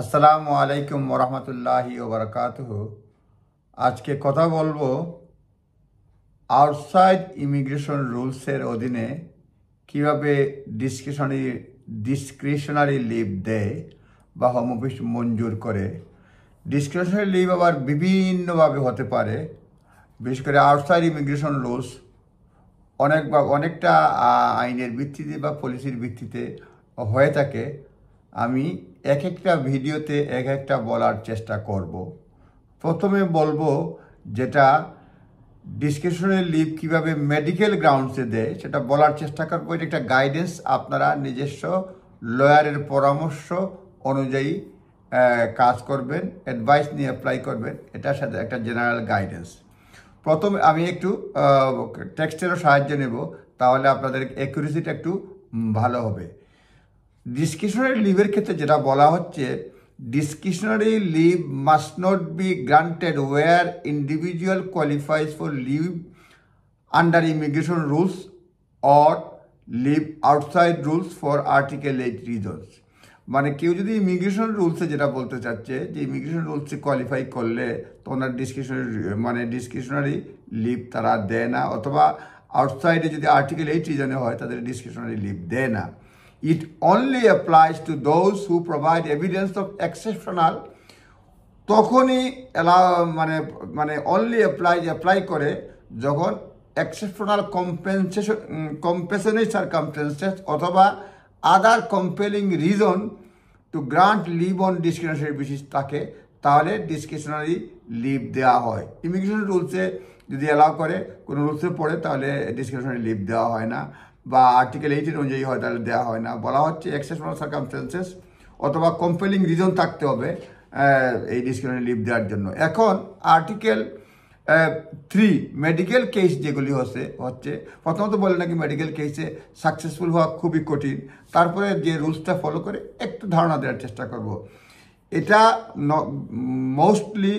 আসসালামু আলাইকুম ওরহমতুল্লাহি ওবরকাত আজকে কথা বলবো আউটসাইড ইমিগ্রেশন রুলসের অধীনে কিভাবে ডিসক্রিশনারি ডিসক্রিশনারি লিভ দেয় বা হোম অফিস মঞ্জুর করে ডিসক্রিশনারি লিভ আবার বিভিন্নভাবে হতে পারে বিশেষ করে আউটসাইড ইমিগ্রেশন রুলস অনেক বা অনেকটা আইনের ভিত্তিতে বা পলিসির ভিত্তিতে হয়ে থাকে আমি এক একটা ভিডিওতে এক একটা বলার চেষ্টা করব। প্রথমে বলবো যেটা ডিসক্রিপশনের লিভ কিভাবে মেডিকেল গ্রাউন্ডসে দেয় সেটা বলার চেষ্টা করবো এটা একটা গাইডেন্স আপনারা নিজস্ব লয়ারের পরামর্শ অনুযায়ী কাজ করবেন অ্যাডভাইস নিয়ে অ্যাপ্লাই করবেন এটার সাথে একটা জেনারেল গাইডেন্স প্রথমে আমি একটু টেক্সটেরও সাহায্য নেব তাহলে আপনাদের অ্যাকুরেসিটা একটু ভালো হবে ডিসক্রিপশনারি লিভের ক্ষেত্রে যেটা বলা হচ্ছে discretionary leave must not be granted where individual qualifies for leave under immigration rules or leave outside rules for article eight reasons মানে কেউ যদি ইমিগ্রেশন রুলসে যেটা বলতে চাচ্ছে যে ইমিগ্রেশন রুলসে কোয়ালিফাই করলে তো ওনার ডিসক্রিপশনারি মানে ডিসক্রিপশনারি লিভ তারা দেয় না অথবা আউটসাইডে যদি আর্টিকেল এইট রিজনে হয় তাদের ডিসক্রিপশনারি লিভ দেয় না It only applies to those who provide evidence of exceptional তখনই মানে মানে অনলি অ্যাপ্লাই অ্যাপ্লাই করে যখন এক্সেপশনাল কম্পেনসেশন কম্পেশনের সার্কামটেন্সেস অথবা other compelling reason to grant leave on discretionary basis থাকে তাহলে ডিসক্রিশনারি লিভ দেওয়া হয় ইমিগ্রেশন রুলসে যদি অ্যালাউ করে কোনো রুলসে পড়ে তাহলে ডিসক্রিশনারি লিভ দেওয়া হয় না বা আর্টিকেল এইটিন অনুযায়ী হয় তাহলে দেওয়া হয় না বলা হচ্ছে এক্সেপশনাল সার্কামস্টেন্সেস অথবা কম্পেলিং রিজন থাকতে হবে এই ডিসক্রিপশনে লিভ দেওয়ার জন্য এখন আর্টিকেল থ্রি মেডিকেল কেস যেগুলি হচ্ছে হচ্ছে প্রথমত বলে নাকি মেডিকেল কেসে সাকসেসফুল হওয়া খুবই কঠিন তারপরে যে রুলসটা ফলো করে একটু ধারণা দেওয়ার চেষ্টা করব এটা মোস্টলি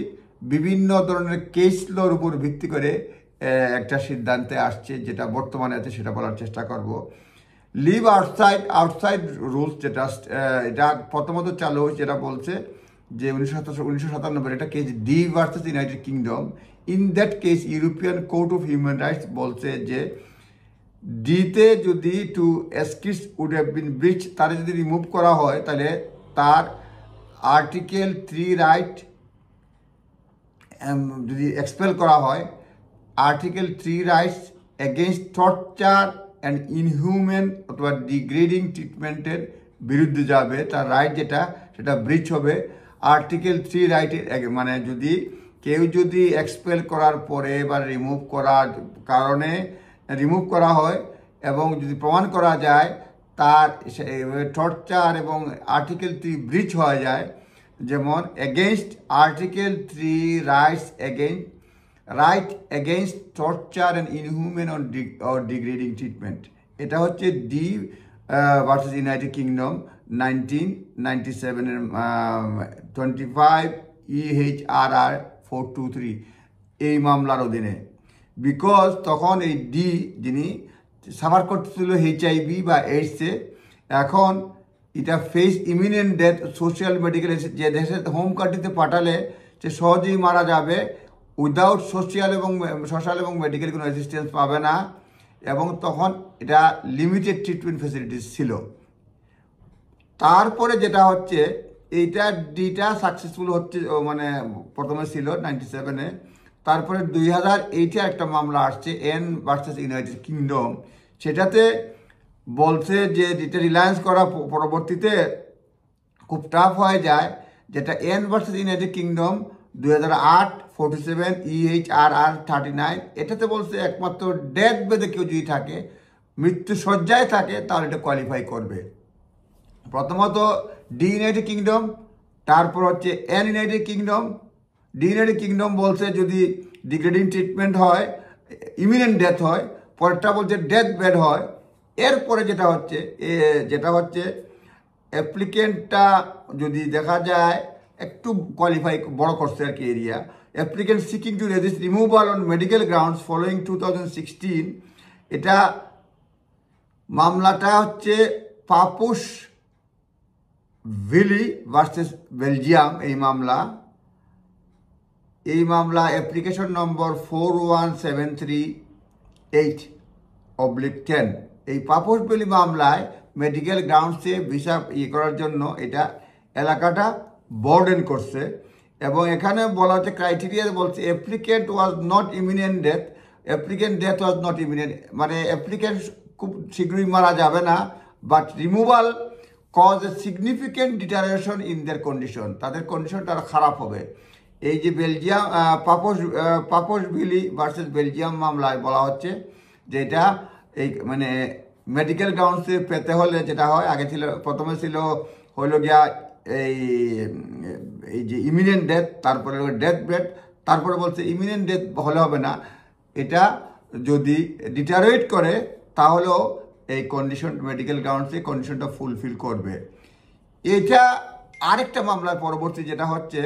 বিভিন্ন ধরনের কেস লর উপর ভিত্তি করে একটা সিদ্ধান্তে আসছে যেটা বর্তমানে আছে সেটা বলার চেষ্টা করব লিভ আউটসাইড আউটসাইড রুলস যেটা এটা প্রথমত চালু হয়েছে যেটা বলছে যে উনিশশো উনিশশো সাতানব্বই এটা case D versus United Kingdom in that case European Court of Human Rights বলছে যে ডিতে যদি টু এসকিস উড হ্যাভ বিন ব্রিচ তারে যদি রিমুভ করা হয় তাহলে তার আর্টিকেল থ্রি রাইট যদি এক্সপেল করা হয় article three rights against torture and inhuman অথবা ডিগ্রেডিং ট্রিটমেন্টের বিরুদ্ধে যাবে তার রাইট যেটা সেটা ব্রিচ হবে আর্টিকেল থ্রি রাইটের মানে যদি কেউ যদি এক্সপেল করার পরে বা রিমুভ করার কারণে রিমুভ করা হয় এবং যদি প্রমাণ করা যায় তার টর্চার এবং আর্টিকেল থ্রি ব্রিচ হয়ে যায় যেমন against article three rights against right against torture and inhuman or degrading treatment এটা হচ্ছে D versus United Kingdom nineteen ninety সেভেনের twenty five EH four two three এই মামলার অধীনে বিকজ তখন এই ডি যিনি সাফার করতেছিল এইচআইভি বা এইডসে এখন এটা face imminent death social medical যে দেশে হোম কান্ট্রিতে পাঠালে সে সহজেই মারা যাবে উইদাউট সোশিয়াল এবং সোশ্যাল এবং মেডিকেল কোনো অ্যাসিস্ট্যান্স পাবে না এবং তখন এটা লিমিটেড ট্রিটমেন্ট ফেসিলিটিস ছিল তারপরে যেটা হচ্ছে এইটা ডিটা সাকসেসফুল হচ্ছে মানে প্রথমে ছিল নাইনটি সেভেনে তারপরে দুই হাজার এইটে একটা মামলা আসছে এন ভার্সেস ইউনাইটেড কিংডম সেটাতে বলছে যে যেটা রিলায়েন্স করা পরবর্তীতে খুব টাফ হয়ে যায় যেটা এন ভার্সেস ইউনাইটেড কিংডম দুই হাজার আট forty seven EH R R thirty nine এটাতে বলছে একমাত্র ডেথ বেদে কেউ যদি থাকে মৃত্যু শয্যায় থাকে তাহলে এটা কোয়ালিফাই করবে প্রথমত ডি ইউনাইটেড কিংডম তারপর হচ্ছে N United Kingdom D United Kingdom বলছে যদি ডিগ্রেডিং ট্রিটমেন্ট হয় ইমিনেন্ট ডেথ হয় পরেরটা বলছে ডেথ বেড হয় এরপরে যেটা হচ্ছে যেটা হচ্ছে অ্যাপ্লিকেন্টটা যদি দেখা যায় একটু কোয়ালিফাই বড় করছে আর কি area applicant seeking to resist removal on medical grounds following two thousand sixteen এটা মামলাটা হচ্ছে পাপুস ভিলি ভার্সেস বেলজিয়াম এই মামলা এই মামলা application number four one seven three eight oblique ten এই পাপুস ভিলি মামলায় মেডিকেল গ্রাউন্ডসে ভিসা ইয়ে করার জন্য এটা এলাকাটা বর্ডেন করছে এবং এখানে বলা হচ্ছে ক্রাইটেরিয়া বলছে applicant was not imminent death applicant death was not imminent মানে অ্যাপ্লিকেন্ট খুব শীঘ্রই মারা যাবে না but removal cause a significant deterioration in their condition তাদের কন্ডিশনটা খারাপ হবে এই যে বেলজিয়াম পাপস পাপস বিলি ভার্সেস বেলজিয়াম মামলায় বলা হচ্ছে যে এটা এই মানে মেডিকেল গ্রাউন্ডসে পেতে হলে যেটা হয় আগে ছিল প্রথমে ছিল হইল গিয়া এই এই যে ইমিনেন্ট ডেথ তারপরে ডেথ বেড তারপরে বলছে ইমিনেন্ট ডেথ হলে হবে না এটা যদি ডিটারোয়েট করে তাহলেও এই কন্ডিশন মেডিকেল গ্রাউন্ডসে কন্ডিশনটা ফুলফিল করবে এটা আরেকটা মামলার পরবর্তী যেটা হচ্ছে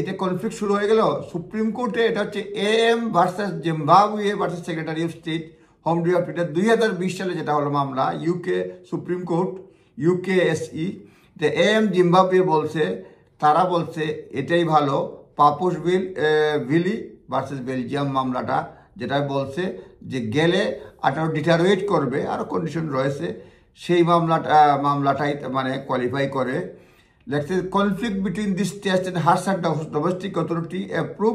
এটা কনফ্লিক্ট শুরু হয়ে গেল সুপ্রিম কোর্টে এটা হচ্ছে A M versus Zimbabwe versus Secretary of State home ডিপার্টমেন্টের দুই হাজার সালে যেটা হলো মামলা ইউকে সুপ্রিম কোর্ট এসই তো এম জিম্বাবুয়ে বলছে তারা বলছে এটাই ভালো Paposhvili versus Belgium মামলাটা যেটা বলছে যে গেলে আঠারো ডিটারোয়েট করবে আরও কন্ডিশন রয়েছে সেই মামলাটা মামলাটাই মানে কোয়ালিফাই করে let's conflict between this test and hers and domestic authority approve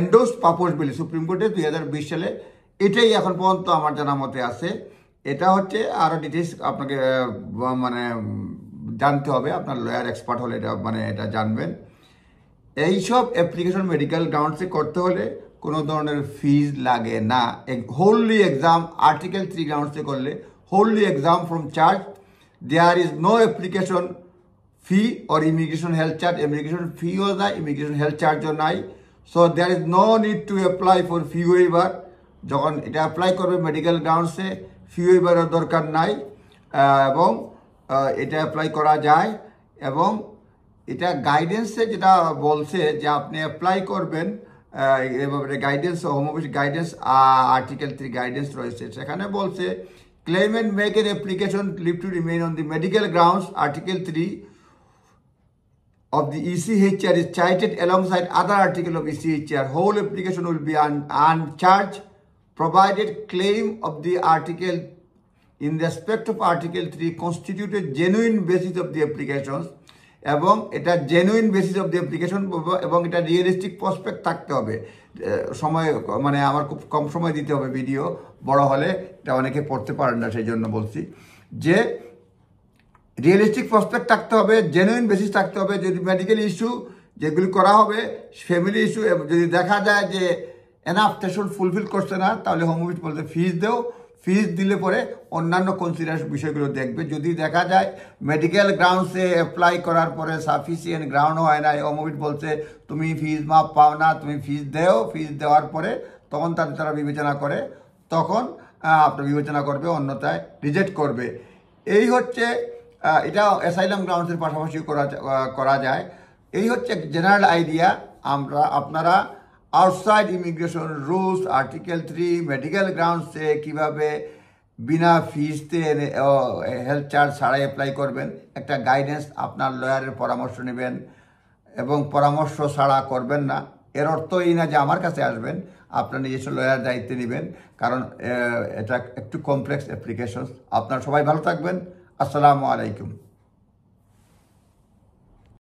endorse Paposhvili supreme কোর্টে দুই হাজার বিশ সালে এটাই এখন পর্যন্ত আমার জানা মতে আছে এটা হচ্ছে আরও ডিটেলস আপনাকে মানে জানতে হবে আপনার লয়ার এক্সপার্ট হলে এটা মানে এটা জানবেন এইসব অ্যাপ্লিকেশন মেডিকেল গ্রাউন্ডসে করতে হলে কোনো ধরনের ফিজ লাগে না হোললি এক্সাম আর্টিকেল থ্রি গ্রাউন্ডসে করলে wholly exempt from charge there is no application fee or immigration health charge immigration ফিও নাই ইমিগ্রেশন হেলথ চার্জও নাই so there is no need to apply for fee waiver যখন এটা অ্যাপ্লাই করবে medical গ্রাউন্ডসে ফি ওয়েবারের দরকার নাই এবং এটা অ্যাপ্লাই করা যায় এবং এটা গাইডেন্সে যেটা বলছে যে আপনি অ্যাপ্লাই করবেন এভাবে guidance home office guidance article three guidance রয়েছে সেখানে বলছে claimant make an application leave to remain on the medical grounds article three of of the চাইটেড e is side other article of of ECHR. Whole application will be un uncharged provided claim of the article in respect of Article 3 constitute a genuine basis of the applications এবং এটা genuine basis of the application এবং এটা realistic prospect থাকতে হবে সময় মানে আমার খুব কম সময় দিতে হবে ভিডিও বড় হলে এটা অনেকে পড়তে পারেন না সেই জন্য বলছি যে রিয়েলিস্টিক প্রসপেক্ট থাকতে হবে জেনুইন বেসিস থাকতে হবে যদি মেডিকেল ইস্যু যেগুলি করা হবে ফ্যামিলি ইস্যু যদি দেখা যায় যে এনাফ টেশন ফুলফিল করছে না তাহলে হোম বলতে ফিজ দেও ফিজ দিলে পরে অন্যান্য কনসিডার বিষয়গুলো দেখবে যদি দেখা যায় মেডিকেল গ্রাউন্ডসে অ্যাপ্লাই করার পরে সাফিসিয়েন্ট গ্রাউন্ডও হয় না অমোবিট বলছে তুমি ফিজ মাপ পাও না তুমি ফিজ দেও ফিজ দেওয়ার পরে তখন তাদের তারা বিবেচনা করে তখন আপনার বিবেচনা করবে অন্যথায় রিজেক্ট করবে এই হচ্ছে এটা অ্যাসাইলাম গ্রাউন্ডসের পাশাপাশি করা করা যায় এই হচ্ছে জেনারেল আইডিয়া আমরা আপনারা outside immigration rules article three medical গ্রাউন্ডসে কীভাবে বিনা ফিজতে হেলথ চার্জ ছাড়াই অ্যাপ্লাই করবেন একটা গাইডেন্স আপনার লয়ারের পরামর্শ নেবেন এবং পরামর্শ ছাড়া করবেন না এর অর্থ এই না যে আমার কাছে আসবেন আপনার নিজস্ব লয়ার দায়িত্ব নেবেন কারণ এটা একটু কমপ্লেক্স অ্যাপ্লিকেশন আপনার সবাই ভালো থাকবেন আসসালামু আলাইকুম